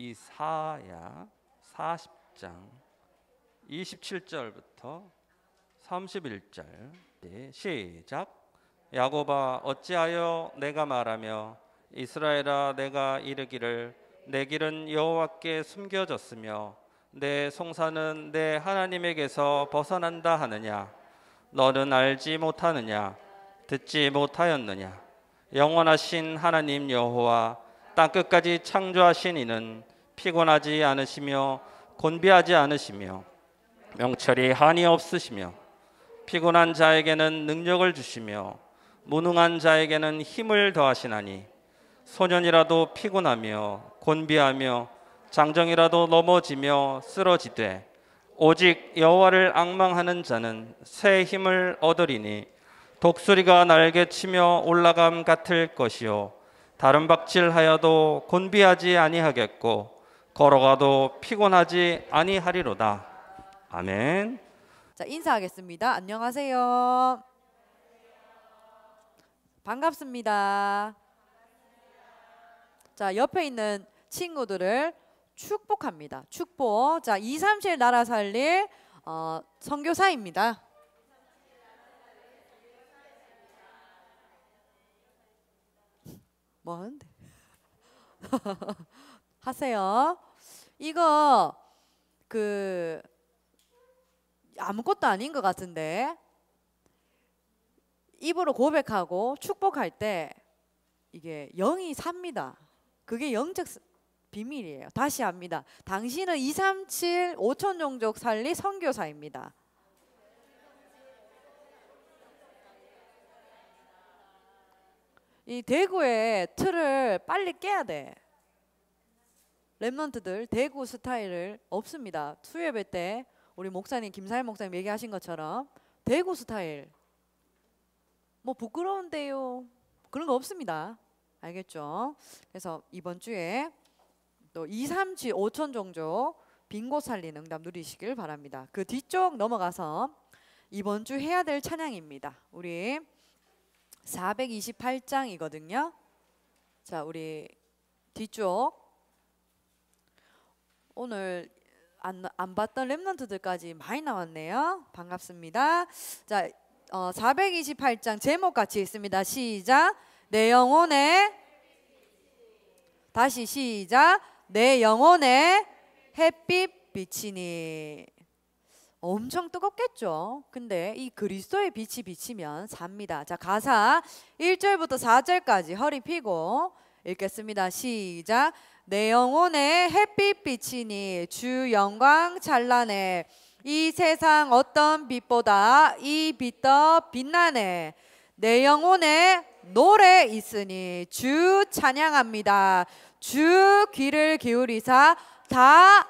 이사야 40장 27절부터 31절 시작 야곱아 어찌하여 내가 말하며 이스라엘아 내가 이르기를 내 길은 여호와께 숨겨졌으며 내 송사는 내 하나님에게서 벗어난다 하느냐 너는 알지 못하느냐 듣지 못하였느냐 영원하신 하나님 여호와 땅 끝까지 창조하신 이는 피곤하지 않으시며 곤비하지 않으시며 명철이 한이 없으시며 피곤한 자에게는 능력을 주시며 무능한 자에게는 힘을 더하시나니 소년이라도 피곤하며 곤비하며 장정이라도 넘어지며 쓰러지되 오직 여호와를 악망하는 자는 새 힘을 얻으리니 독수리가 날개치며 올라감 같을 것이요 다른 박질하여도 곤비하지 아니하겠고 걸어가도 피곤하지 아니하리로다. 아멘. 자, 인사하겠습니다. 안녕하세요. 반갑습니다. 자, 옆에 있는 친구들을 축복합니다. 축복. 자, 2, 3, 7 나라 살릴 어, 선교사입니다. 뭐 하는데? 하세요. 이거 그 아무것도 아닌 것 같은데 입으로 고백하고 축복할 때 이게 영이 삽니다. 그게 영적 비밀이에요. 다시 합니다. 당신은 237 5천 종족 살리 선교사입니다. 이 대구의 틀을 빨리 깨야 돼. 랩런트들 대구 스타일을 없습니다. 수예배때 우리 목사님 김사일 목사님 얘기하신 것처럼 대구 스타일 뭐 부끄러운데요 그런 거 없습니다. 알겠죠? 그래서 이번 주에 또 2, 3, 7, 5천 종조 빙고 살리는 응답 누리시길 바랍니다. 그 뒤쪽 넘어가서 이번 주 해야 될 찬양입니다. 우리 428장이거든요. 자, 우리 뒤쪽 오늘 안, 안 봤던 랩런트들까지 많이 나왔네요. 반갑습니다. 자, 어, 428장 제목 같이 있습니다. 시작. 내 영혼에 다시 시작. 내 영혼에 햇빛 비치니. 엄청 뜨겁겠죠. 근데 이 그리스도의 빛이 비치면 삽니다. 자, 가사 1절부터 4절까지 허리 피고 읽겠습니다. 시작. 내 영혼에 햇빛 비치니 주 영광 찬란해 이 세상 어떤 빛보다 이 빛 더 빛나네 내 영혼에 노래 있으니 주 찬양합니다 주 귀를 기울이사 다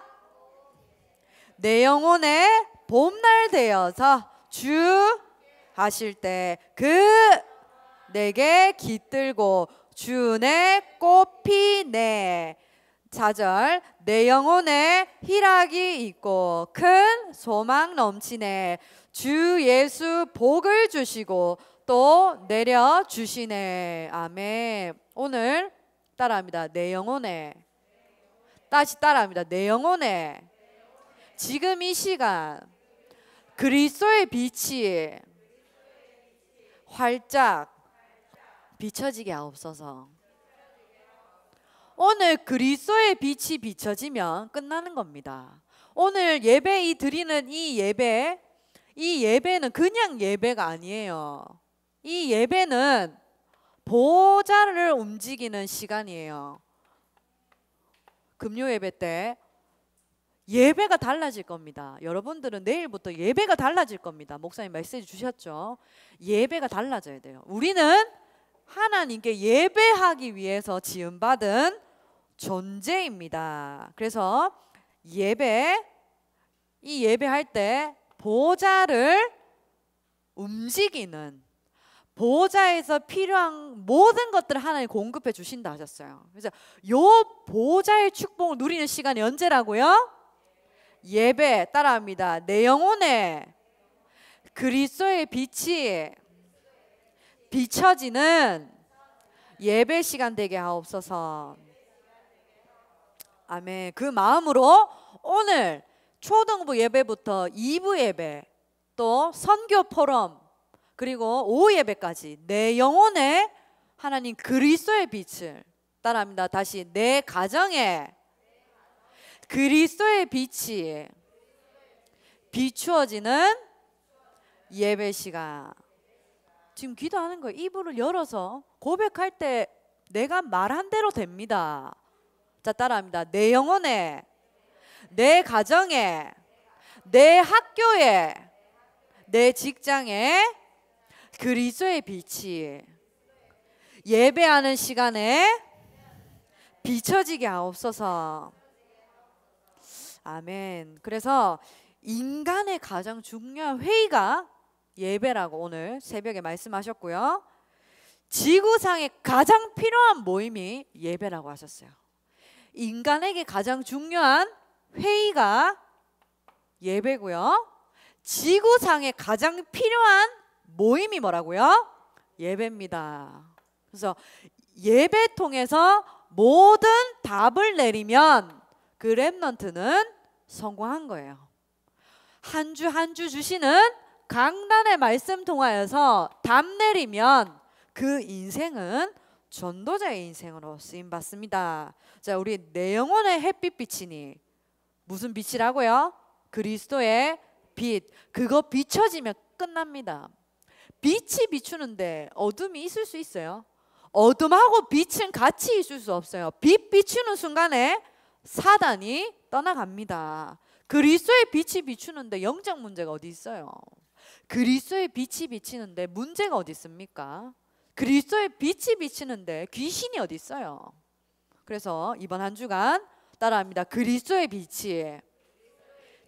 내 영혼에 봄날 되어서 주 하실 때 그 내게 깃들고 주 내 꽃피네 4절 내 영혼에 희락이 있고 큰 소망 넘치네 주 예수 복을 주시고 또 내려 주시네 아멘 오늘 따라합니다 내 영혼에 다시 따라합니다 내 영혼에 지금 이 시간 그리스도의 빛이 활짝 비춰지게 하옵소서 오늘 그리스도의 빛이 비춰지면 끝나는 겁니다. 오늘 예배 이 드리는 이 예배 이 예배는 그냥 예배가 아니에요. 이 예배는 보좌를 움직이는 시간이에요. 금요 예배 때 예배가 달라질 겁니다. 여러분들은 내일부터 예배가 달라질 겁니다. 목사님 메시지 주셨죠? 예배가 달라져야 돼요. 우리는 하나님께 예배하기 위해서 지음받은 존재입니다. 그래서 예배 이 예배할 때 보좌를 움직이는 보좌에서 필요한 모든 것들을 하나님 공급해 주신다 하셨어요. 그래서 요 보좌의 축복을 누리는 시간이 언제라고요? 예배 따라합니다. 내 영혼에 그리스도의 빛이 비춰지는 예배 시간 되게 하옵소서. 아멘. 그 마음으로 오늘 초등부 예배부터 2부 예배, 또 선교 포럼, 그리고 오후 예배까지 내 영혼에 하나님 그리스도의 빛을 따라합니다. 다시 내 가정에 그리스도의 빛이 비추어지는 예배 시간. 지금 기도하는 거예요. 이불을 열어서 고백할 때 내가 말한 대로 됩니다. 자, 따라합니다. 내 영혼에, 내 가정에, 내 학교에, 내 직장에 그리스도의 빛이 예배하는 시간에 비춰지게 하옵소서. 아멘. 그래서 인간의 가장 중요한 회의가 예배라고 오늘 새벽에 말씀하셨고요. 지구상에 가장 필요한 모임이 예배라고 하셨어요. 인간에게 가장 중요한 회의가 예배고요. 지구상에 가장 필요한 모임이 뭐라고요? 예배입니다. 그래서 예배 통해서 모든 답을 내리면 그 랩넌트는 성공한 거예요. 한 주 한 주 주시는 강단의 말씀 통하여서 답 내리면 그 인생은 전도자의 인생으로 쓰임 받습니다. 자, 우리 내 영혼의 햇빛 빛이니 무슨 빛이라고요? 그리스도의 빛. 그거 비춰지면 끝납니다. 빛이 비추는데 어둠이 있을 수 있어요? 어둠하고 빛은 같이 있을 수 없어요. 빛 비추는 순간에 사단이 떠나갑니다. 그리스도의 빛이 비추는데 영적 문제가 어디 있어요? 그리스도의 빛이 비치는데 문제가 어디 있습니까? 그리스도의 빛이 비치는데 귀신이 어디 있어요? 그래서 이번 한 주간 따라합니다. 그리스도의 빛이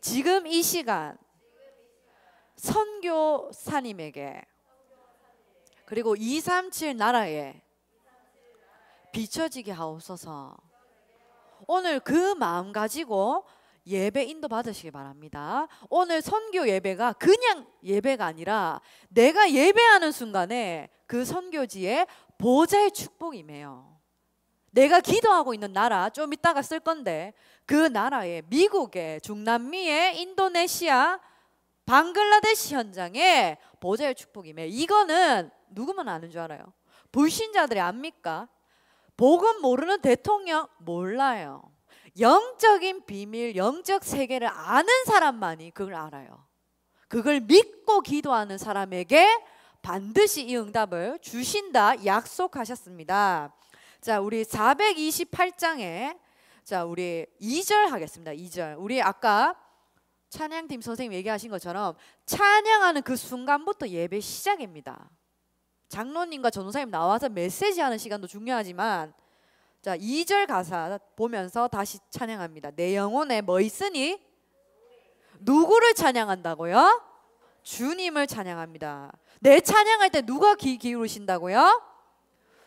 지금 이 시간 선교사님에게 그리고 237 나라에 비춰지게 하옵소서. 오늘 그 마음 가지고 예배 인도 받으시기 바랍니다. 오늘 선교 예배가 그냥 예배가 아니라 내가 예배하는 순간에 그 선교지의 보좌의 축복임해요. 내가 기도하고 있는 나라 좀 이따가 쓸 건데 그 나라에 미국에 중남미에 인도네시아 방글라데시 현장에 보좌의 축복임에 이거는 누구만 아는 줄 알아요. 불신자들이 압니까? 복음 모르는 대통령 몰라요. 영적인 비밀, 영적 세계를 아는 사람만이 그걸 알아요. 그걸 믿고 기도하는 사람에게 반드시 이 응답을 주신다 약속하셨습니다. 자, 우리 428장에 자, 우리 2절 하겠습니다. 2절. 우리 아까 찬양팀 선생님 얘기하신 것처럼 찬양하는 그 순간부터 예배 시작입니다. 장로님과 전도사님 나와서 메시지하는 시간도 중요하지만 자 2절 가사 보면서 다시 찬양합니다. 내 영혼에 뭐 있으니? 누구를 찬양한다고요? 주님을 찬양합니다. 내 찬양할 때 누가 귀 기울이신다고요?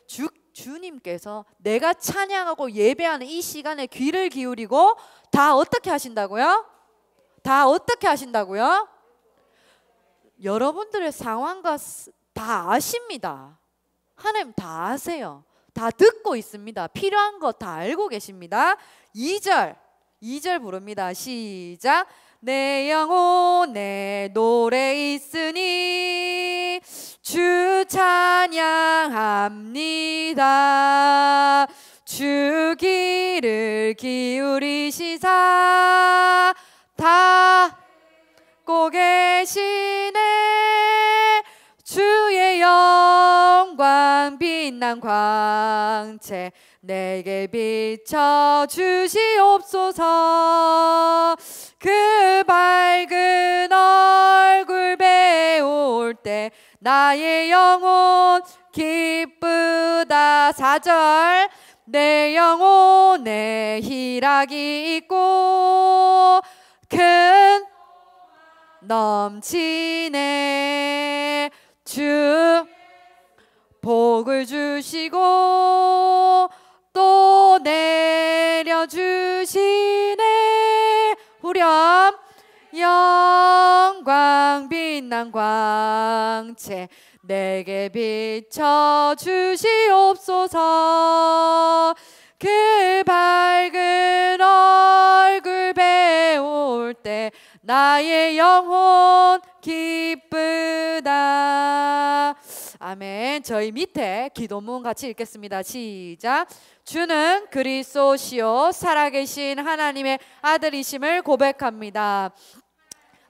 주 주님께서 내가 찬양하고 예배하는 이 시간에 귀를 기울이고 다 어떻게 하신다고요? 다 어떻게 하신다고요? 여러분들의 상황과 다 아십니다. 하나님 다 아세요. 다 듣고 있습니다. 필요한 거 다 알고 계십니다. 2절, 2절 부릅니다. 시작. 내 영혼에 노래 있으니 주 찬양합니다. 주 귀를 기울이시사 다고 계시네 주의 영광 빛난 광채 내게 비춰 주시옵소서 그 밝은 얼굴 배울 때 나의 영혼 기쁘다 사절내 영혼에 희락이 있고 큰 넘치네 주 복을 주시고 빛난 광채 내게 비춰 주시옵소서 그 밝은 얼굴 배울 때 나의 영혼 기쁘다 아멘 저희 밑에 기도문 같이 읽겠습니다 시작 주는 그리스도시요 살아계신 하나님의 아들이심을 고백합니다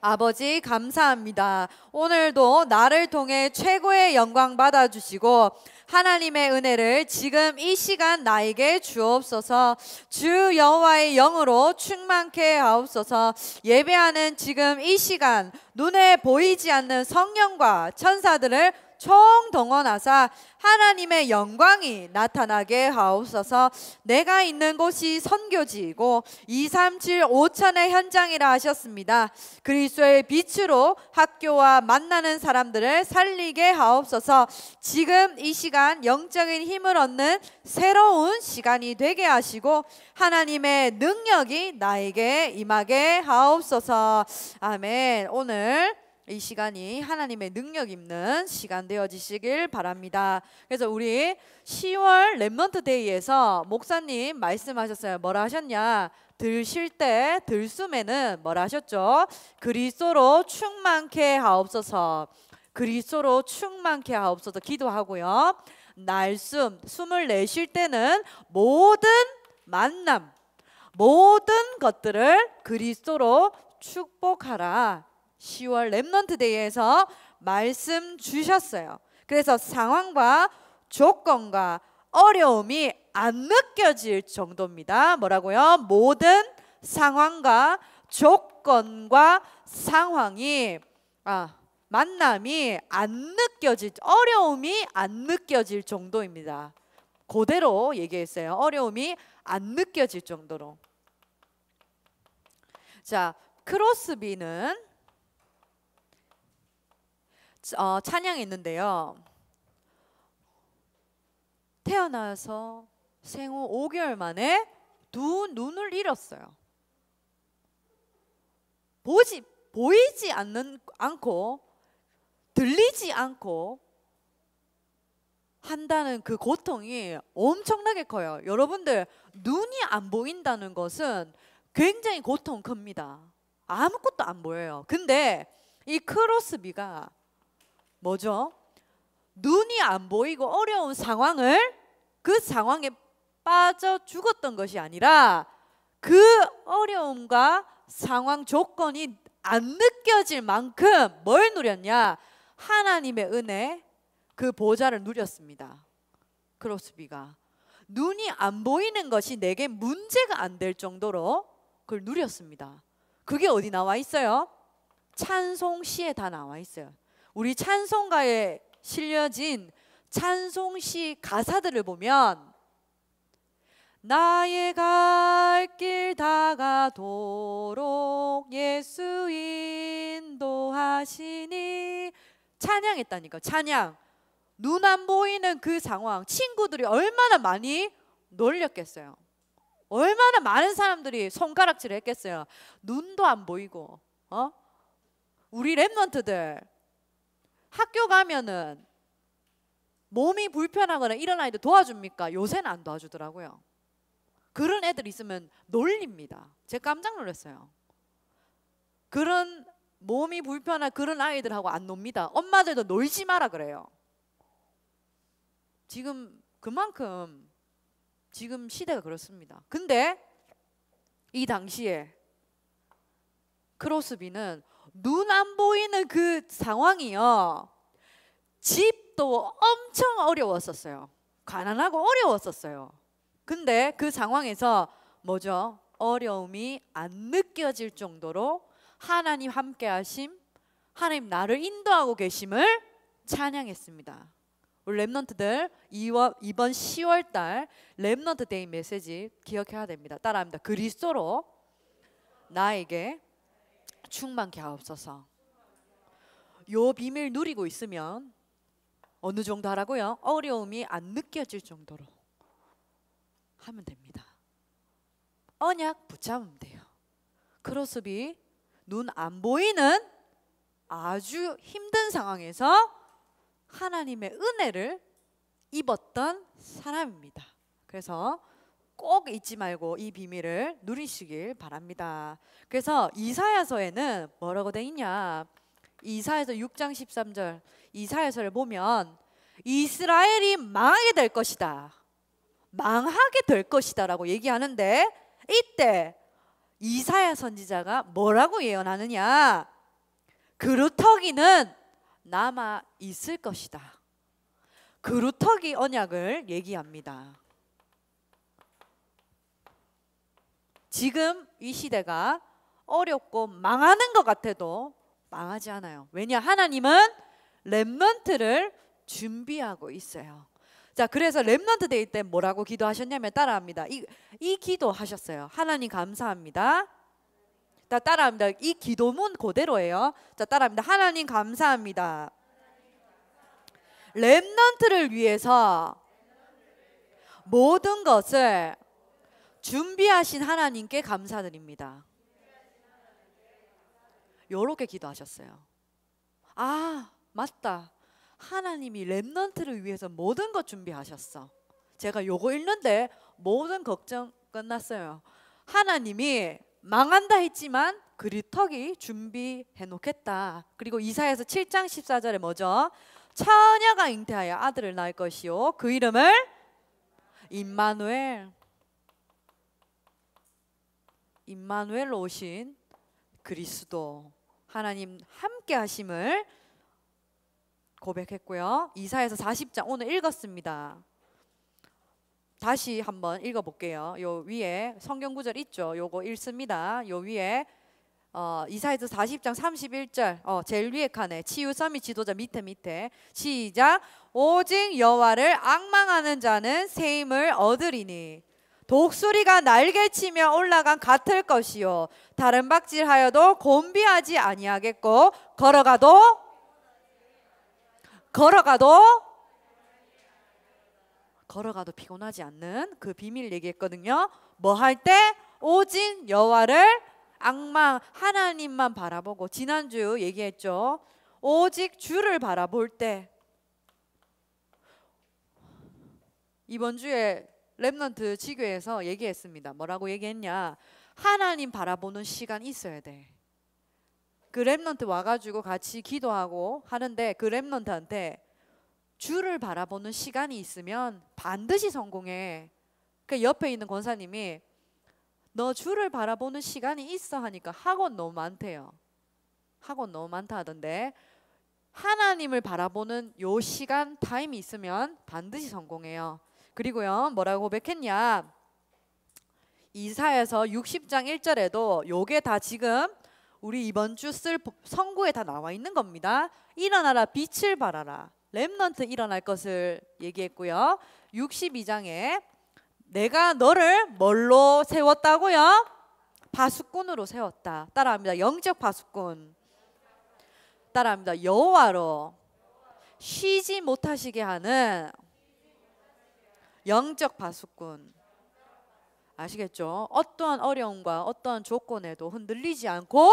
아버지 감사합니다. 오늘도 나를 통해 최고의 영광 받아주시고 하나님의 은혜를 지금 이 시간 나에게 주옵소서 주 여호와의 영으로 충만케 하옵소서 예배하는 지금 이 시간 눈에 보이지 않는 성령과 천사들을 총동원하사 하나님의 영광이 나타나게 하옵소서 내가 있는 곳이 선교지이고 2, 3, 7, 5천의 현장이라 하셨습니다. 그리스의 빛으로 학교와 만나는 사람들을 살리게 하옵소서 지금 이 시간 영적인 힘을 얻는 새로운 시간이 되게 하시고 하나님의 능력이 나에게 임하게 하옵소서 아멘 오늘 이 시간이 하나님의 능력 있는 시간 되어지시길 바랍니다. 그래서 우리 10월 랩넌트 데이에서 목사님 말씀하셨어요. 뭐라 하셨냐? 들쉴 때 들숨에는 뭐라 하셨죠? 그리스도로 충만케 하옵소서. 그리스도로 충만케 하옵소서 기도하고요. 날숨 숨을 내쉴 때는 모든 만남 모든 것들을 그리스도로 축복하라 10월 랩런트 데이에서 말씀 주셨어요. 그래서 상황과 조건과 어려움이 안 느껴질 정도입니다. 뭐라고요? 모든 상황과 조건과 상황이 아, 만남이 안 느껴질 어려움이 안 느껴질 정도입니다. 그대로 얘기했어요. 어려움이 안 느껴질 정도로. 자, 크로스비는 어, 찬양이 있는데요. 태어나서 생후 5개월 만에 두 눈을 잃었어요. 보지 보이지 않는 않고 들리지 않고 한다는 그 고통이 엄청나게 커요. 여러분들 눈이 안 보인다는 것은 굉장히 고통 큽니다. 아무것도 안 보여요. 근데 이 크로스비가 뭐죠? 눈이 안 보이고 어려운 상황을 그 상황에 빠져 죽었던 것이 아니라 그 어려움과 상황 조건이 안 느껴질 만큼 뭘 누렸냐? 하나님의 은혜 그 보좌를 누렸습니다. 크로스비가 눈이 안 보이는 것이 내게 문제가 안 될 정도로 그걸 누렸습니다. 그게 어디 나와 있어요? 찬송 시에 다 나와 있어요. 우리 찬송가에 실려진 찬송시 가사들을 보면 나의 갈 길 다가도록 예수 인도하시니 찬양했다니까 찬양 눈 안 보이는 그 상황 친구들이 얼마나 많이 놀렸겠어요 얼마나 많은 사람들이 손가락질을 했겠어요 눈도 안 보이고 어? 우리 랩런트들 학교 가면은 몸이 불편하거나 이런 아이들 도와줍니까? 요새는 안 도와주더라고요. 그런 애들 있으면 놀립니다. 제가 깜짝 놀랐어요. 그런 몸이 불편한 그런 아이들하고 안 놉니다. 엄마들도 놀지 마라 그래요. 지금 그만큼 지금 시대가 그렇습니다. 근데 이 당시에 크로스비는 눈안 보이는 그 상황이요. 집도 엄청 어려웠었어요. 가난하고 어려웠었어요. 근데 그 상황에서 뭐죠? 어려움이 안 느껴질 정도로 하나님 함께 하심, 하나님 나를 인도하고 계심을 찬양했습니다. 우리 랩넌트들 2월, 이번 10월 달 랩넌트 데이 메시지 기억해야 됩니다. 따라합니다. 그리스도로 나에게 충만케 하옵소서. 요 비밀 누리고 있으면 어느 정도 하라고요? 어려움이 안 느껴질 정도로 하면 됩니다. 언약 붙잡으면 돼요. 크로스비 눈 안 보이는 아주 힘든 상황에서 하나님의 은혜를 입었던 사람입니다. 그래서 꼭 잊지 말고 이 비밀을 누리시길 바랍니다. 그래서 이사야서에는 뭐라고 돼 있냐? 이사야서 6장 13절 이사야서를 보면 이스라엘이 망하게 될 것이다. 망하게 될 것이다라고 얘기하는데 이때 이사야 선지자가 뭐라고 예언하느냐? 그루터기는 남아 있을 것이다. 그루터기 언약을 얘기합니다. 지금 이 시대가 어렵고 망하는 것 같아도 망하지 않아요. 왜냐 하나님은 렘넌트를 준비하고 있어요. 자, 그래서 렘넌트 데이 때 뭐라고 기도하셨냐면 따라합니다. 이, 이 기도하셨어요. 하나님 감사합니다. 자, 따라합니다. 이 기도문 그대로예요. 자, 따라합니다. 하나님 감사합니다. 렘넌트를 위해서 모든 것을 준비하신 하나님께 감사드립니다. 요렇게 기도하셨어요. 아, 맞다. 하나님이 랩넌트를 위해서 모든 것 준비하셨어. 제가 요거 읽는데 모든 걱정 끝났어요. 하나님이 망한다 했지만 그리터기 준비해 놓겠다. 그리고 이사에서 7장 14절에 뭐죠? 처녀가 잉태하여 아들을 낳을 것이요 그 이름을 임마누엘 임마누엘 오신 그리스도 하나님 함께 하심을 고백했고요. 이사에서 40장 오늘 읽었습니다. 다시 한번 읽어 볼게요. 요 위에 성경 구절 있죠. 요거 읽습니다. 요 위에 어, 이사에서 40장 31절 어, 제일 위에 칸에 치유섬이 지도자 밑에 밑에 시작 오직 여호와를 악망하는 자는 세임을 얻으리니 독수리가 날개치며 올라간 같을 것이요 다른 박질하여도 곤비하지 아니하겠고 걸어가도 걸어가도 걸어가도 피곤하지 않는 그 비밀 얘기했거든요. 뭐 할 때 오진 여호와를 악마 하나님만 바라보고 지난주 얘기했죠. 오직 주를 바라볼 때 이번 주에 랩넌트 지교에서 얘기했습니다. 뭐라고 얘기했냐? 하나님 바라보는 시간 있어야 돼. 그 랩넌트 와가지고 같이 기도하고 하는데 그 랩넌트한테 주를 바라보는 시간이 있으면 반드시 성공해. 그 옆에 있는 권사님이 너 주를 바라보는 시간이 있어 하니까 학원 너무 많대요. 학원 너무 많다 하던데 하나님을 바라보는 요 시간 타임이 있으면 반드시 성공해요. 그리고요 뭐라고 고백했냐 이사에서 60장 1절에도 요게 다 지금 우리 이번 주 쓸 성구에 다 나와 있는 겁니다. 일어나라 빛을 발하라. 렘넌트 일어날 것을 얘기했고요. 62장에 내가 너를 뭘로 세웠다고요? 바수꾼으로 세웠다. 따라합니다. 영적 바수꾼. 따라합니다. 여호와로 쉬지 못하시게 하는 영적 파수꾼. 아시겠죠? 어떠한 어려움과 어떠한 조건에도 흔들리지 않고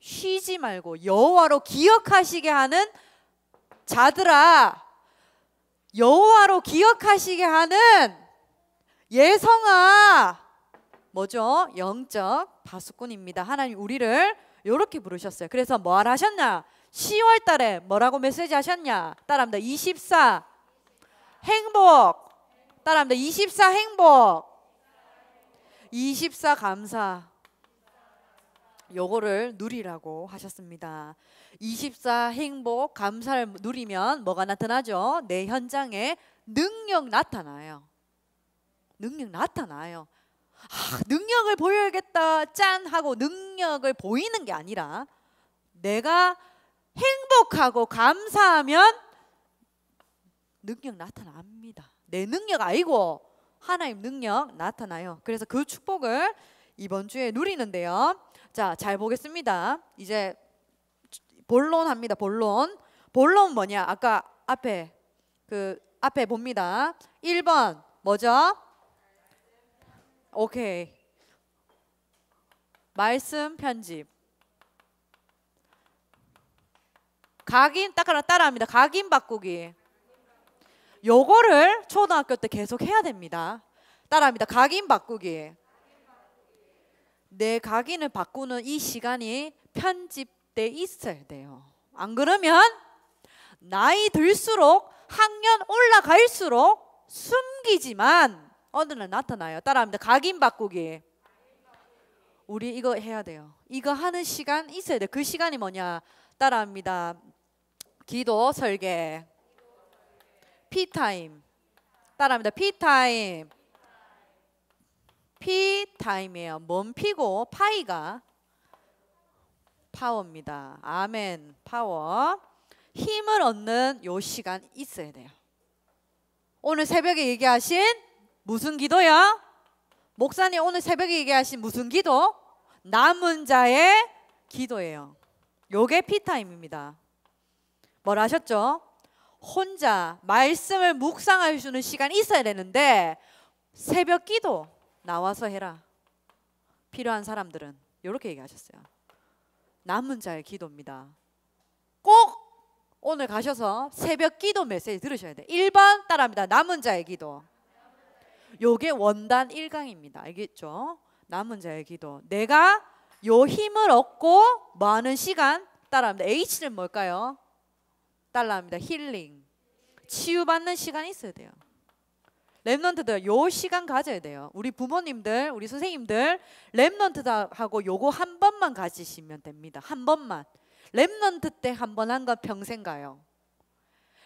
쉬지 말고 여호와로 기억하시게 하는 자들아 여호와로 기억하시게 하는 예성아 뭐죠? 영적 바수꾼입니다. 하나님 우리를 이렇게 부르셨어요. 그래서 뭘 뭐 하셨냐? 10월 달에 뭐라고 메시지 하셨냐? 따라합니다. 24 행복. 따라합니다. 24 행복. 24 감사. 요거를 누리라고 하셨습니다. 24 행복 감사를 누리면 뭐가 나타나죠? 내 현장에 능력 나타나요. 능력 나타나요. 아, 능력을 보여야겠다. 짠 하고 능력을 보이는 게 아니라 내가 행복하고 감사하면 능력 나타납니다. 내 능력 아니고 하나님 능력 나타나요. 그래서 그 축복을 이번 주에 누리는데요. 자, 잘 보겠습니다. 이제 본론 합니다. 본론. 본론 뭐냐? 아까 앞에 그 앞에 봅니다. 1번 뭐죠? 오케이. 말씀 편집. 각인 딱 하나 따라합니다. 각인 바꾸기. 요거를 초등학교 때 계속 해야 됩니다. 따라합니다. 각인 바꾸기. 내 각인을 바꾸는 이 시간이 편집돼 있어야 돼요. 안 그러면 나이 들수록 학년 올라갈수록 숨기지만 어느 날 나타나요. 따라합니다. 각인 바꾸기. 우리 이거 해야 돼요. 이거 하는 시간 있어야 돼. 그 시간이 뭐냐? 따라합니다. 기도 설계. P타임 따라합니다. P타임 P타임이에요. 먼 P고 파이가 파워입니다. 아멘 파워 힘을 얻는 요 시간 있어야 돼요. 오늘 새벽에 얘기하신 무슨 기도야? 목사님 오늘 새벽에 얘기하신 무슨 기도? 남은 자의 기도예요. 요게 피타임입니다. 뭘 하셨죠? 혼자 말씀을 묵상할 수 있는 시간이 있어야 되는데 새벽 기도 나와서 해라. 필요한 사람들은 이렇게 얘기하셨어요. 남은 자의 기도입니다. 꼭 오늘 가셔서 새벽 기도 메시지 들으셔야 돼. 1번 따라합니다. 남은 자의 기도. 요게 원단 1강입니다. 알겠죠? 남은 자의 기도. 내가 요 힘을 얻고 많은 시간 따라합니다. H는 뭘까요? 달라 합니다. 힐링. 치유받는 시간이 있어야 돼요. 랩런트들요 시간 가져야 돼요. 우리 부모님들, 우리 선생님들 랩런트하고 요거 한 번만 가지시면 됩니다. 한 번만. 랩런트때 한 번 한 거 평생 가요.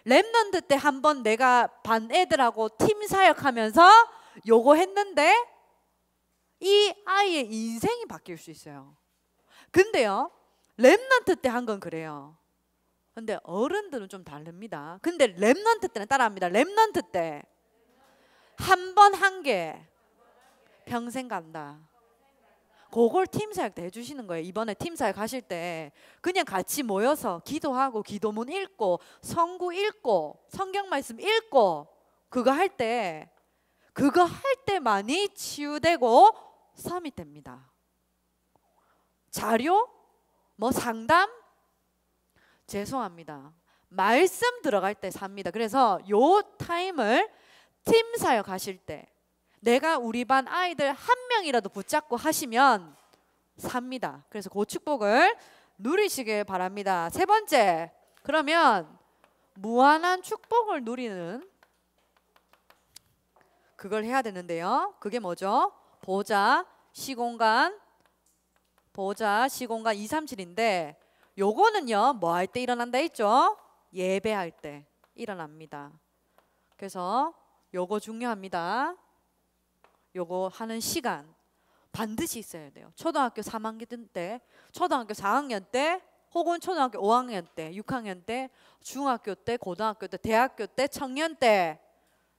랩런트때 한 번 내가 반 애들하고 팀 사역하면서 요거 했는데 이 아이의 인생이 바뀔 수 있어요. 근데요. 랩런트때 한 건 그래요. 근데 어른들은 좀 다릅니다. 근데 렘넌트 때는 따라합니다. 렘넌트때 한 번 한 개 평생 간다. 그걸 팀 사역 때 해주시는 거예요. 이번에 팀 사역 가실때 그냥 같이 모여서 기도하고 기도문 읽고 성구 읽고 성경 말씀 읽고 그거 할 때 그거 할 때만이 치유되고 섬이 됩니다. 자료, 뭐 상담, 죄송합니다. 말씀 들어갈 때 삽니다. 그래서 요 타임을 팀 사역 하실 때 내가 우리 반 아이들 한 명이라도 붙잡고 하시면 삽니다. 그래서 그 축복을 누리시길 바랍니다. 세 번째, 그러면 무한한 축복을 누리는 그걸 해야 되는데요. 그게 뭐죠? 보자, 시공간, 보자, 시공간 237인데 요거는요 뭐 할 때 일어난다 했죠? 예배할 때 일어납니다. 그래서 요거 중요합니다. 요거 하는 시간 반드시 있어야 돼요. 초등학교 3학년 때, 초등학교 4학년 때, 혹은 초등학교 5학년 때, 6학년 때, 중학교 때, 고등학교 때, 대학교 때, 청년 때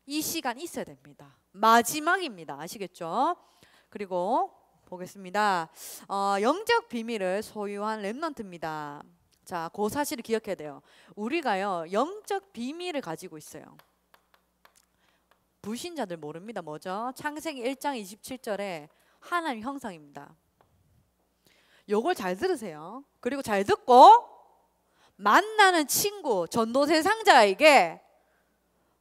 이 시간 있어야 됩니다. 마지막입니다. 아시겠죠? 그리고 보겠습니다. 어, 영적 비밀을 소유한 랩넌트입니다. 자, 그 사실을 기억해야 돼요. 우리가요, 영적 비밀을 가지고 있어요. 불신자들 모릅니다. 뭐죠? 창세기 1장 27절에 하나님 형상입니다. 요걸 잘 들으세요. 그리고 잘 듣고 만나는 친구, 전도세 상자에게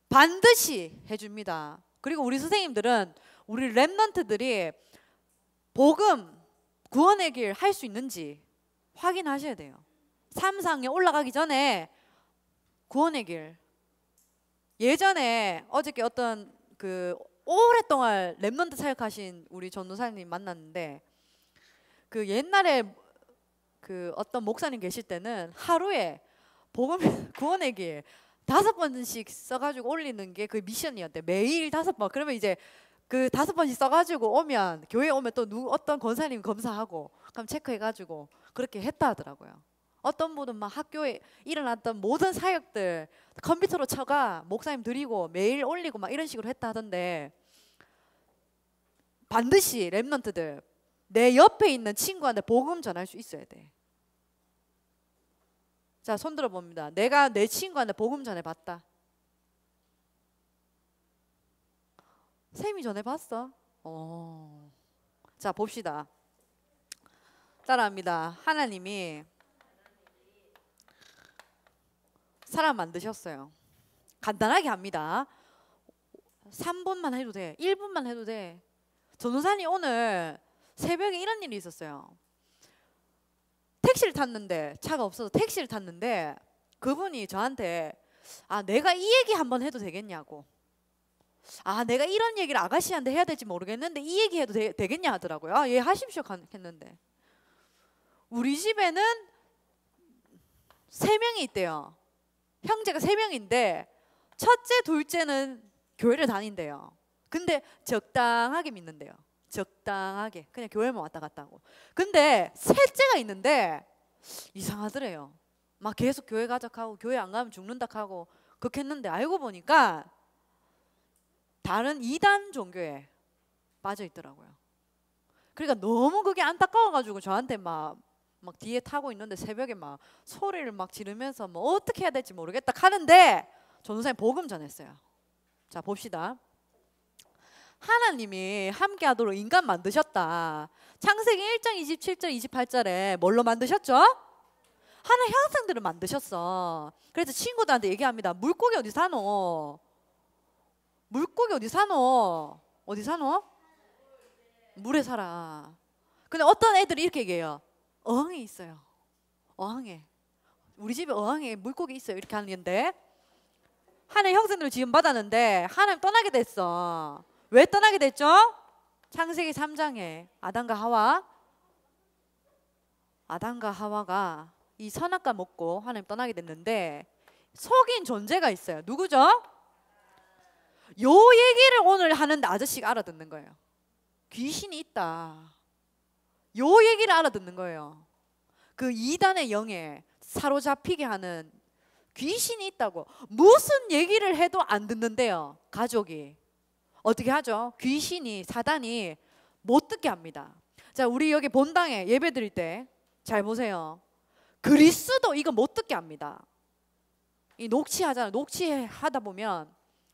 반드시 해줍니다. 그리고 우리 선생님들은 우리 랩런트들이 복음 구원의 길 할 수 있는지 확인하셔야 돼요. 삼상에 올라가기 전에 구원의 길. 예전에 어저께 어떤 그 오랫동안 랩런트 사역하신 우리 전도사님 만났는데 그 옛날에 그 어떤 목사님 계실 때는 하루에 복음 구원의 길 다섯 번씩 써가지고 올리는 게 그 미션이었대 매일 다섯 번 그러면 이제 그 다섯 번씩 써가지고 오면 교회 오면 또 누 어떤 권사님 검사하고 그럼 체크해가지고 그렇게 했다 하더라고요. 어떤 분은 막 학교에 일어났던 모든 사역들 컴퓨터로 쳐가 목사님 드리고 매일 올리고 막 이런 식으로 했다 하던데 반드시 랩런트들 내 옆에 있는 친구한테 복음 전할 수 있어야 돼. 자, 손 들어 봅니다. 내가 내 친구한테 복음 전해 봤다. 샘이 전에 봤어? 어. 자, 봅시다. 따라합니다. 하나님이 사람 만드셨어요. 간단하게 합니다. 3분만 해도 돼. 1분만 해도 돼. 전우산이 오늘 새벽에 이런 일이 있었어요. 택시를 탔는데 차가 없어서 택시를 탔는데 그분이 저한테 아 내가 이 얘기 한번 해도 되겠냐고 아 내가 이런 얘기를 아가씨한테 해야 될지 모르겠는데 이 얘기해도 되, 겠냐 하더라고요. 아, 예 하십시오 했는데 우리 집에는 세 명이 있대요. 형제가 세 명인데 첫째 둘째는 교회를 다닌대요. 근데 적당하게 믿는데요. 적당하게 그냥 교회만 왔다 갔다 하고. 근데 셋째가 있는데 이상하더래요. 막 계속 교회 가자 하고 교회 안 가면 죽는다 하고 그렇게 했는데 알고 보니까 다른 이단 종교에 빠져 있더라고요. 그러니까 너무 그게 안타까워가지고 저한테 막, 막 뒤에 타고 있는데 새벽에 막 소리를 막 지르면서 뭐 어떻게 해야 될지 모르겠다 하는데 전선생 복음 전했어요. 자 봅시다. 하나님이 함께 하도록 인간 만드셨다. 창세기 1장 27절 28절에 뭘로 만드셨죠? 하나 형상들을 만드셨어. 그래서 친구들한테 얘기합니다. 물고기 어디 사노? 물고기 어디 사노? 어디 사노? 물에 살아. 근데 어떤 애들이 이렇게 얘기해요. 어항에 있어요. 어항에. 우리 집에 어항에 물고기 있어요. 이렇게 하는데 하늘 형제들을 지금 받았는데 하나님 떠나게 됐어. 왜 떠나게 됐죠? 창세기 3장에 아담과 하와 아담과 하와가 이 선악과 먹고 하나님 떠나게 됐는데 속인 존재가 있어요. 누구죠? 요 얘기를 오늘 하는데 아저씨가 알아듣는 거예요. 귀신이 있다. 요 얘기를 알아듣는 거예요. 그 이단의 영에 사로잡히게 하는 귀신이 있다고 무슨 얘기를 해도 안 듣는데요. 가족이 어떻게 하죠? 귀신이 사단이 못 듣게 합니다. 자, 우리 여기 본당에 예배 드릴 때 잘 보세요. 그리스도 이거 못 듣게 합니다. 이 녹취하잖아요. 녹취하다 보면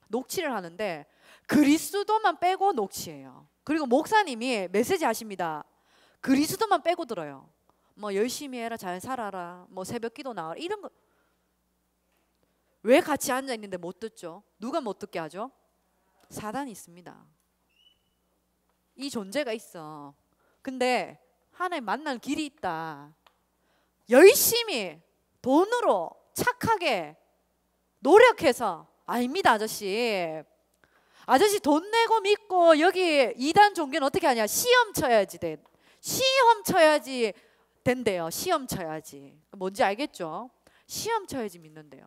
녹취를 하는데 그리스도만 빼고 녹취해요 그리고 목사님이 메시지 하십니다. 그리스도만 빼고 들어요. 뭐 열심히 해라, 잘 살아라, 뭐 새벽 기도 나와 라 이런 거. 왜 같이 앉아 있는데 못 듣죠? 누가 못 듣게 하죠? 사단이 있습니다. 이 존재가 있어. 근데 하나님 만날 길이 있다. 열심히 돈으로 착하게 노력해서 아닙니다, 아저씨. 아저씨 돈 내고 믿고 여기 이단 종교는 어떻게 하냐? 시험 쳐야지 돼. 시험 쳐야지 된대요. 시험 쳐야지. 뭔지 알겠죠? 시험 쳐야지 믿는데요.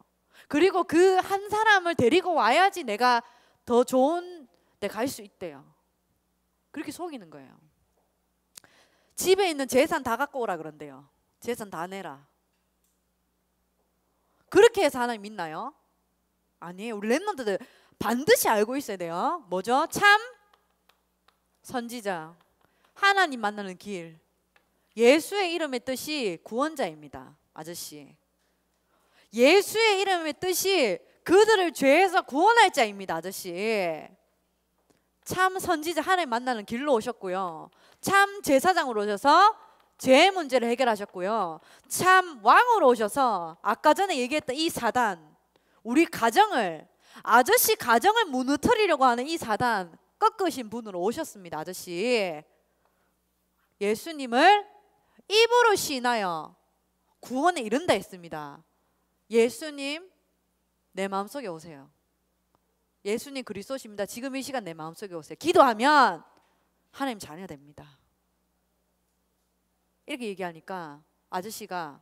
그리고 그 한 사람을 데리고 와야지 내가 더 좋은 데 갈 수 있대요. 그렇게 속이는 거예요. 집에 있는 재산 다 갖고 오라 그런데요. 재산 다 내라. 그렇게 해서 하나님 믿나요? 아니에요. 우리 랩런트들 반드시 알고 있어야 돼요. 뭐죠? 참 선지자, 하나님 만나는 길, 예수의 이름의 뜻이 구원자입니다. 아저씨. 예수의 이름의 뜻이 그들을 죄에서 구원할 자입니다. 아저씨. 참 선지자 하나님 만나는 길로 오셨고요. 참 제사장으로 오셔서 죄 문제를 해결하셨고요. 참 왕으로 오셔서 아까 전에 얘기했던 이 사단 우리 가정을 아저씨 가정을 무너뜨리려고 하는 이 사단 꺾으신 분으로 오셨습니다. 아저씨. 예수님을 입으로 신하여 구원에 이른다 했습니다. 예수님 내 마음속에 오세요. 예수님 그리스도십니다. 지금 이 시간 내 마음속에 오세요. 기도하면 하나님 자녀 됩니다. 이렇게 얘기하니까 아저씨가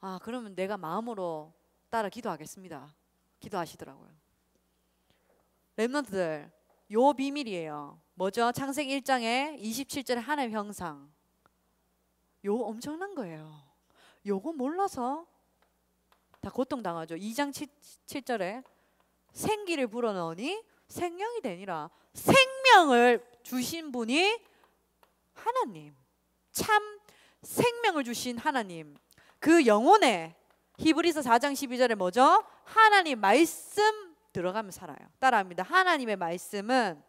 아 그러면 내가 마음으로 따라 기도하겠습니다. 기도하시더라고요. 랩런트들 요 비밀이에요. 뭐죠? 창세 1장에 27절 하나의 형상. 요 엄청난 거예요. 요거 몰라서 다 고통당하죠. 2장 7, 절에 생기를 불어넣으니 생명이 되니라. 생명을 주신 분이 하나님. 참 생명을 주신 하나님. 그 영혼에 히브리서 4장 12절에 뭐죠? 하나님 말씀 들어가면 살아요. 따라합니다. 하나님의 말씀은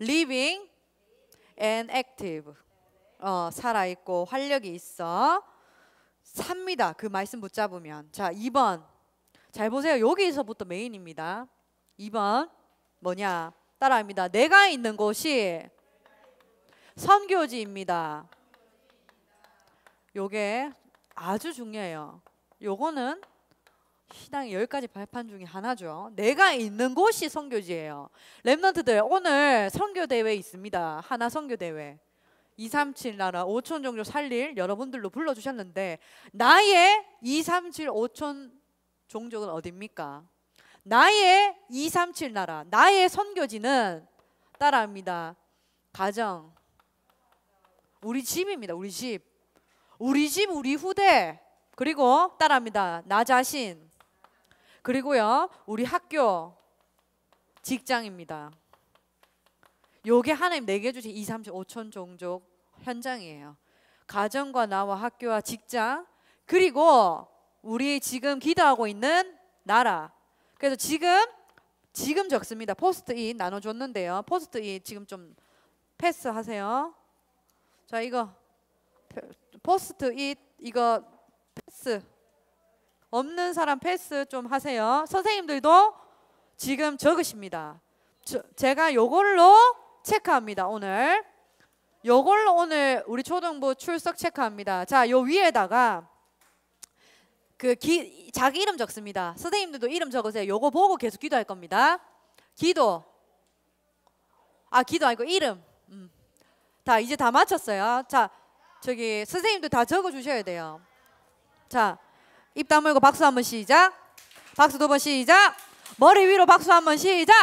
living and active. 어, 살아 있고 활력이 있어. 삽니다. 그 말씀 붙잡으면. 자, 2번. 잘 보세요. 여기서부터 메인입니다. 2번. 뭐냐? 따라합니다. 내가 있는 곳이 선교지입니다. 요게 아주 중요해요. 요거는 신앙열 가지 발판 중에 하나죠. 내가 있는 곳이 선교지예요. 랩런트들 오늘 선교 대회 있습니다. 하나 선교 대회. 237 나라 5천 종족 살릴 여러분들로 불러주셨는데 나의 237 5천 종족은 어디니까 나의 237 나라, 나의 선교지는 따라합니다. 가정, 우리 집입니다. 우리 집. 우리 집, 우리 후대. 그리고 따라합니다. 나 자신. 그리고요. 우리 학교. 직장입니다. 요게 하나님 내게 주신 2, 3, 5천 종족 현장이에요. 가정과 나와 학교와 직장 그리고 우리 지금 기도하고 있는 나라. 그래서 지금 지금 적습니다. 포스트잇 나눠줬는데요. 포스트잇 지금 좀 패스하세요. 자 이거 포스트 잇 이거 패스 없는 사람 패스 좀 하세요. 선생님들도 지금 적으십니다. 저, 제가 요걸로 체크합니다. 오늘 요걸로 오늘 우리 초등부 출석 체크합니다. 자, 요 위에다가 그 기, 자기 이름 적습니다. 선생님들도 이름 적으세요. 요거 보고 계속 기도할 겁니다. 기도. 아, 기도 아니고 이름. 음. 다 이제 다 마쳤어요. 자, 저기 선생님도 다 적어 주셔야 돼요. 자, 입 다물고 박수 한번 시작. 박수 두 번 시작. 머리 위로 박수 한번 시작.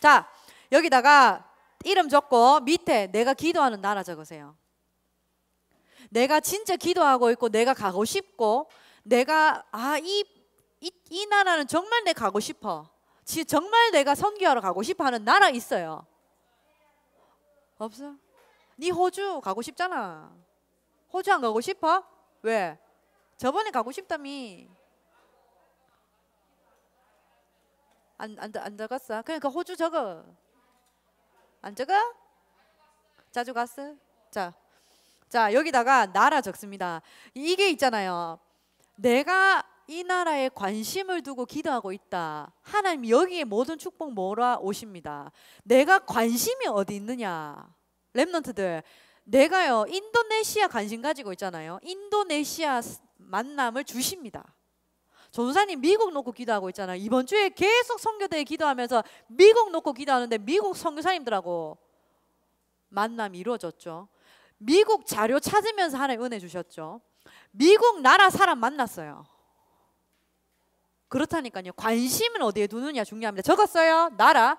자, 여기다가 이름 적고 밑에 내가 기도하는 나라 적으세요. 내가 진짜 기도하고 있고 내가 가고 싶고 내가 아 이 이, 이 나라는 정말 내 가고 싶어. 정말 내가 선교하러 가고 싶어 하는 나라 있어요. 없어? 네 호주 가고 싶잖아. 호주 안 가고 싶어? 왜? 저번에 가고 싶다미. 안, 안, 안 적었어? 그러니까 호주 적어. 안 적어? 자주 갔어? 자, 자 여기다가 나라 적습니다. 이게 있잖아요. 내가 이 나라에 관심을 두고 기도하고 있다. 하나님 여기에 모든 축복 몰아 오십니다. 내가 관심이 어디 있느냐? 랩런트들 내가요 인도네시아 관심 가지고 있잖아요. 인도네시아 만남을 주십니다. 전사님 미국 놓고 기도하고 있잖아요. 이번 주에 계속 선교대에 기도하면서 미국 놓고 기도하는데 미국 선교사님들하고 만남이 이루어졌죠. 미국 자료 찾으면서 하나님 은혜 주셨죠. 미국 나라 사람 만났어요. 그렇다니까요. 관심은 어디에 두느냐 중요합니다. 적었어요. 나라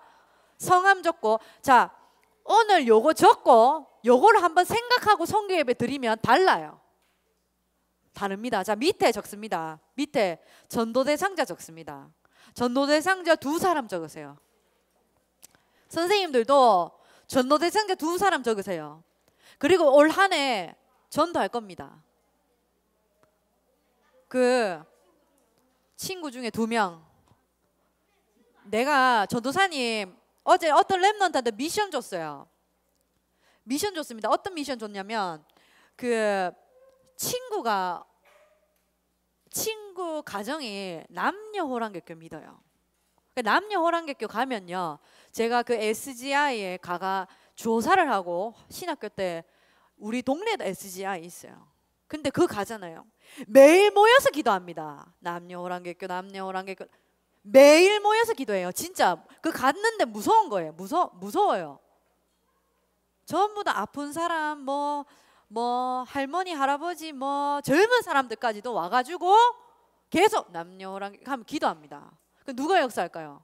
성함 적고 자 오늘 요거 적고 요거를 한번 생각하고 성교 예배 드리면 달라요. 다릅니다. 자, 밑에 적습니다. 밑에 전도대상자 적습니다. 전도대상자 두 사람 적으세요. 선생님들도 전도대상자 두 사람 적으세요. 그리고 올 한 해 전도할 겁니다. 그 친구 중에 두 명. 내가 전도사님 어제 어떤 랩런트한테 미션 줬어요. 미션 줬습니다. 어떤 미션 줬냐면 그 친구가 친구 가정이 남녀 호랑개교 믿어요. 그 남녀 호랑개교 가면요. 제가 그 SGI에 가가 조사를 하고 신학교 때 우리 동네에 SGI 있어요. 근데 그 가잖아요. 매일 모여서 기도합니다. 남녀 호랑개교 남녀 호랑개교 매일 모여서 기도해요. 진짜 그 갔는데 무서운 거예요. 무서 무서워요. 전부 다 아픈 사람 뭐뭐 뭐, 할머니 할아버지 뭐 젊은 사람들까지도 와가지고 계속 남녀랑 하면 기도합니다. 그 누가 역사할까요?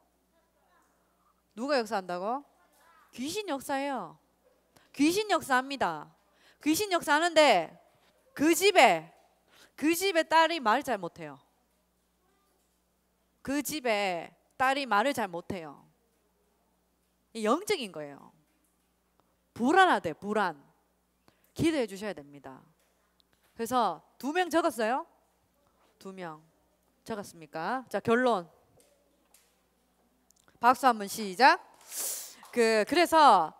누가 역사한다고? 귀신 역사예요. 귀신 역사합니다. 귀신 역사하는데 그 집에 그 집에 딸이 말을 잘 못해요. 그 집에 딸이 말을 잘 못해요. 영적인 거예요. 불안하대 불안 기대해 주셔야 됩니다 그래서 두 명 적었어요 두 명 적었습니까 자 결론 박수 한번 시작 그 그래서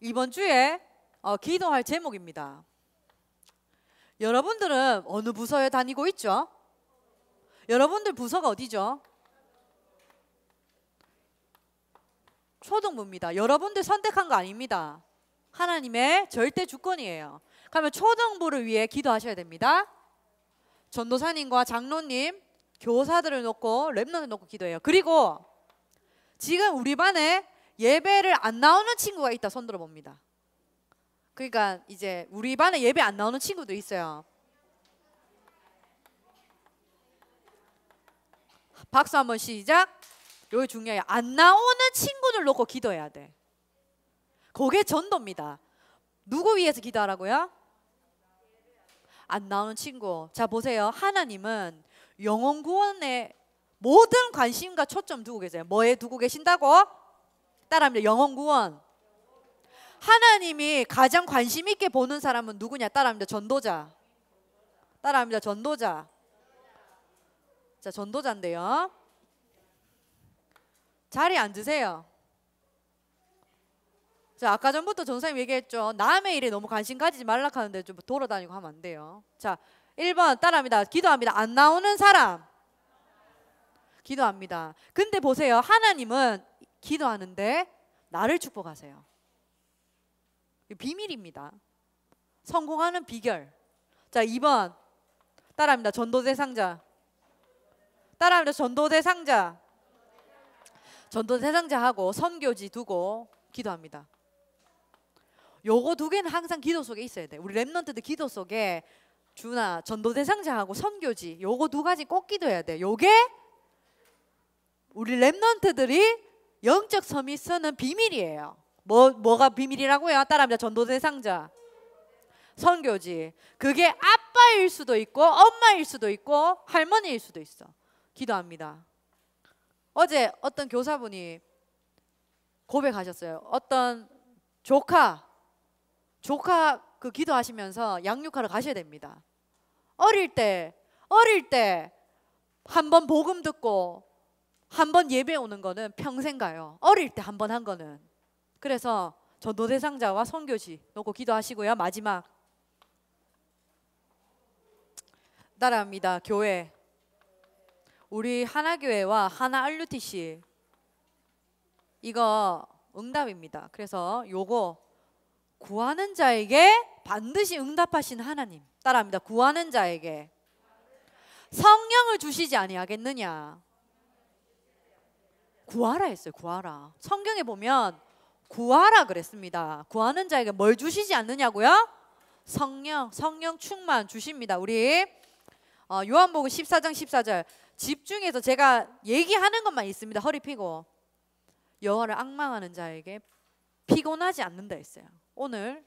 이번 주에 어, 기도할 제목입니다 여러분들은 어느 부서에 다니고 있죠 여러분들 부서가 어디죠 초등부입니다 여러분들 선택한 거 아닙니다 하나님의 절대 주권이에요. 그러면 초등부를 위해 기도하셔야 됩니다. 전도사님과 장로님, 교사들을 놓고 랩런을 놓고 기도해요. 그리고 지금 우리 반에 예배를 안 나오는 친구가 있다 손 들어 봅니다. 그러니까 이제 우리 반에 예배 안 나오는 친구도 있어요. 박수 한번 시작. 여기 중요해요. 안 나오는 친구들 놓고 기도해야 돼. 그게 전도입니다. 누구 위해서 기도하라고요? 안 나오는 친구. 자, 보세요. 하나님은 영혼 구원에 모든 관심과 초점 두고 계세요. 뭐에 두고 계신다고? 따라합니다. 영혼 구원. 하나님이 가장 관심 있게 보는 사람은 누구냐? 따라합니다. 전도자. 따라합니다. 전도자. 자, 전도자인데요. 자리에 앉으세요. 자, 아까 전부터 전사님 얘기했죠. 남의 일에 너무 관심 가지지 말라 하는데 좀 돌아다니고 하면 안 돼요. 자, 1번 따라합니다. 기도합니다. 안 나오는 사람. 기도합니다. 근데 보세요. 하나님은 기도하는데 나를 축복하세요. 비밀입니다. 성공하는 비결. 자, 2번. 따라합니다. 전도 대상자. 따라합니다. 전도 대상자. 전도 대상자하고 선교지 두고 기도합니다. 요거 두 개는 항상 기도 속에 있어야 돼. 우리 랩런트들 기도 속에 주나 전도 대상자하고 선교지 요거 두 가지 꼭 기도해야 돼. 요게 우리 랩런트들이 영적 서밋서는 비밀이에요. 뭐 뭐가 비밀이라고요? 따라합니다. 전도 대상자. 선교지. 그게 아빠일 수도 있고 엄마일 수도 있고 할머니일 수도 있어. 기도합니다. 어제 어떤 교사분이 고백하셨어요. 어떤 조카 조카 그 기도하시면서 양육하러 가셔야 됩니다. 어릴 때 어릴 때 한 번 복음 듣고 한 번 예배 오는 거는 평생 가요. 어릴 때 한 번 한 거는. 그래서 저 노대상자와 선교지 놓고 기도하시고요. 마지막 따라합니다. 교회 우리 하나교회와 하나알루티시 이거 응답입니다. 그래서 요거 구하는 자에게 반드시 응답하신 하나님. 따라합니다. 구하는 자에게 성령을 주시지 아니하겠느냐. 구하라 했어요. 구하라. 성경에 보면 구하라 그랬습니다. 구하는 자에게 뭘 주시지 않느냐고요? 성령, 성령 충만 주십니다. 우리 어, 요한복음 14장 14절 집중해서 제가 얘기하는 것만 있습니다. 허리 피고 여호와를 악망하는 자에게 피곤하지 않는다 했어요. 오늘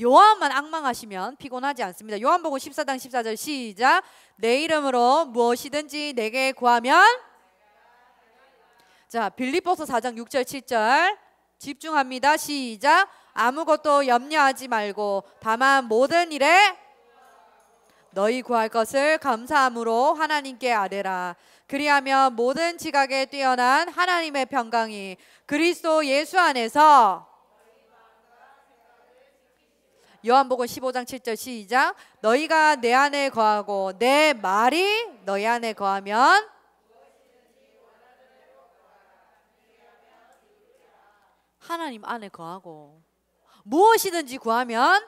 요한만 악망하시면 피곤하지 않습니다. 요한복음 14장 14절 시작. 내 이름으로 무엇이든지 내게 구하면 자, 빌립보서 4장 6절 7절 집중합니다. 시작. 아무것도 염려하지 말고 다만 모든 일에 너희 구할 것을 감사함으로 하나님께 아뢰라. 그리하면 모든 지각에 뛰어난 하나님의 평강이 그리스도 예수 안에서 요한복음 15장 7절 시작. 너희가 내 안에 거하고 내 말이 너희 안에 거하면 하나님 안에 거하고 무엇이든지 구하면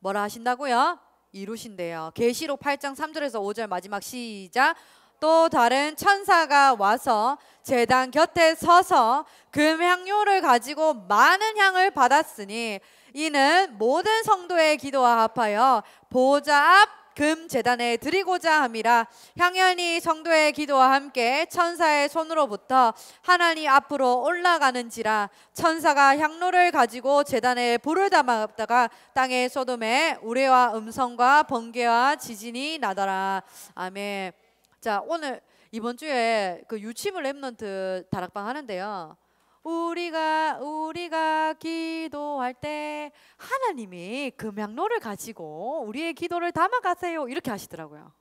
뭐라 하신다고요? 이루신대요. 계시록 8장 3절에서 5절 마지막 시작. 또 다른 천사가 와서 제단 곁에 서서 금향료를 가지고 많은 향을 받았으니 이는 모든 성도의 기도와 합하여 보좌 앞금 재단에 드리고자 함이라 향연이 성도의 기도와 함께 천사의 손으로부터 하나님 앞으로 올라가는지라 천사가 향로를 가지고 재단에 불을 담아다가 땅에 소돔에 우레와 음성과 번개와 지진이 나더라 아멘 자 오늘 이번 주에 그 유치물 랩넌트 다락방 하는데요 우리가 우리가 기도할 때 하나님이 금양로를 가지고 우리의 기도를 담아가세요 이렇게 하시더라고요.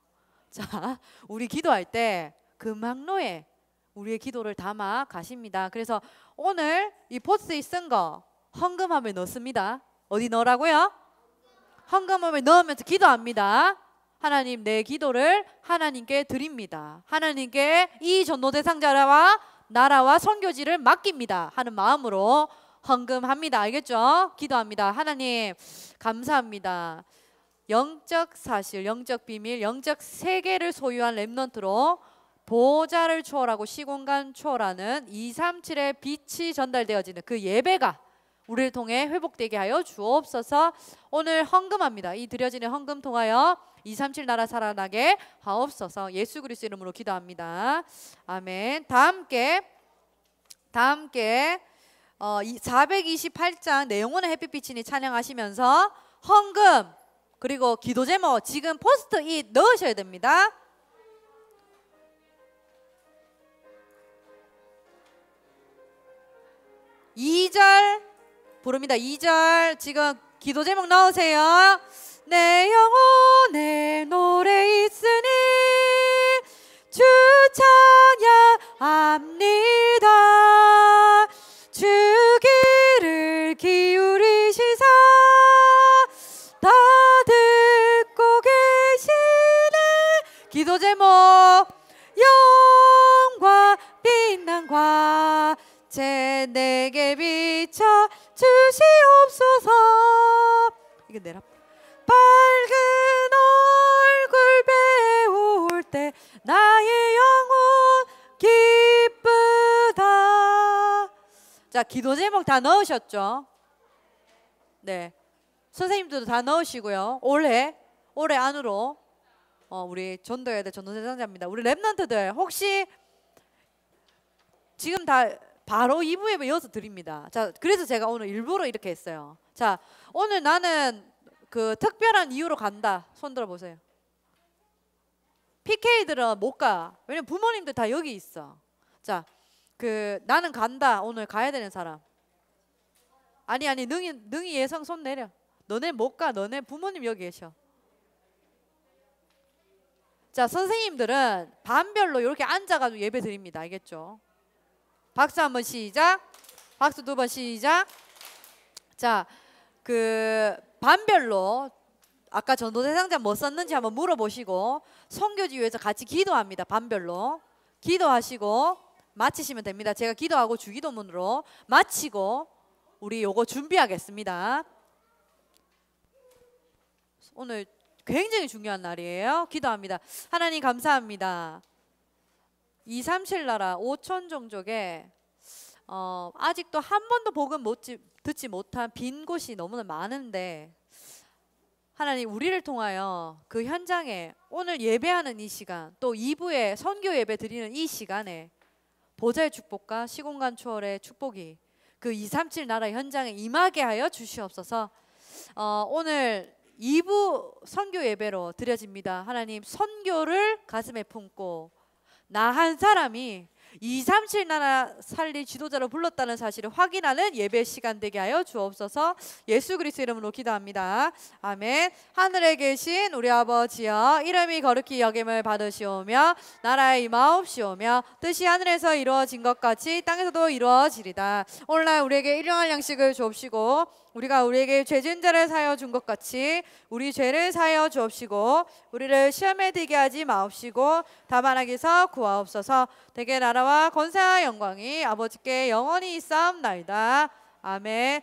자, 우리 기도할 때 금양로에 우리의 기도를 담아 가십니다. 그래서 오늘 이 포스에 쓴거 헌금함에 넣습니다. 어디 넣으라고요? 헌금함에 넣으면서 기도합니다. 하나님 내 기도를 하나님께 드립니다. 하나님께 이 전노 대상자와 나라와 선교지를 맡깁니다 하는 마음으로 헌금합니다. 알겠죠? 기도합니다. 하나님 감사합니다. 영적 사실, 영적 비밀, 영적 세계를 소유한 랩넌트로 보좌를 초월하고 시공간 초월하는 237의 빛이 전달되어지는 그 예배가 우리를 통해 회복되게 하여 주옵소서 오늘 헌금합니다. 이 드려지는 헌금 통하여 237 나라 살아나게 하옵소서. 예수 그리스도 이름으로 기도합니다. 아멘. 다 함께 다 함께 어, 428장 내 영혼의 햇빛비치니 찬양하시면서 헌금 그리고 기도 제목 지금 포스트잇 넣으셔야 됩니다. 2절 부릅니다. 2절 지금 기도 제목 넣으세요. 내 영혼의 노래 있으니 주 찬양합니다 주 귀를 기울이시사 다 듣고 계시네 기도 제목 영과 빛난과 제 내게 비춰 주시옵소서 이건 내라 자, 그러니까 기도 제목 다 넣으셨죠? 네. 선생님들도 다 넣으시고요. 올해, 올해 안으로 어, 우리 전도해야 전도대상자입니다. 우리 랩런트들 혹시 지금 다 바로 2부에 이어서 드립니다. 자, 그래서 제가 오늘 일부러 이렇게 했어요. 자, 오늘 나는 그 특별한 이유로 간다. 손 들어 보세요. PK들은 못 가. 왜냐면 부모님들 다 여기 있어. 자, 그 나는 간다 오늘 가야 되는 사람 아니 아니 능이 능이 예성 손 내려 너네 못 가 너네 부모님 여기 계셔 자 선생님들은 반별로 이렇게 앉아가지고 예배 드립니다 알겠죠 박수 한번 시작 박수 두 번 시작 자그 반별로 아까 전도 대상자 뭐 썼는지 한번 물어보시고 성교지 위해서 같이 기도합니다 반별로 기도하시고 마치시면 됩니다. 제가 기도하고 주기도문으로 마치고 우리 요거 준비하겠습니다. 오늘 굉장히 중요한 날이에요. 기도합니다. 하나님 감사합니다. 2, 3, 7나라 5천 종족에 어, 아직도 한 번도 복음 못 듣지 못한 빈 곳이 너무나 많은데 하나님 우리를 통하여 그 현장에 오늘 예배하는 이 시간 또 2부에 선교 예배 드리는 이 시간에 보좌의 축복과 시공간 초월의 축복이 그237 나라 현장에 임하게 하여 주시옵소서. 어, 오늘 2부 선교 예배로 드려집니다. 하나님 선교를 가슴에 품고 나 한 사람이 237 나라 살리 지도자로 불렀다는 사실을 확인하는 예배 시간 되게 하여 주옵소서. 예수 그리스도 이름으로 기도합니다. 아멘. 하늘에 계신 우리 아버지여 이름이 거룩히 여김을 받으시오며 나라의 임하옵시오며 뜻이 하늘에서 이루어진 것 같이 땅에서도 이루어지리다. 오늘날 우리에게 일용할 양식을 주옵시고 우리가 우리에게 죄진 자를 사여 준 것 같이 우리 죄를 사여 주옵시고 우리를 시험에 들게 하지 마옵시고 다만 하기서 구하옵소서 대개 나라와 권세와 영광이 아버지께 영원히 있사옵나이다. 아멘.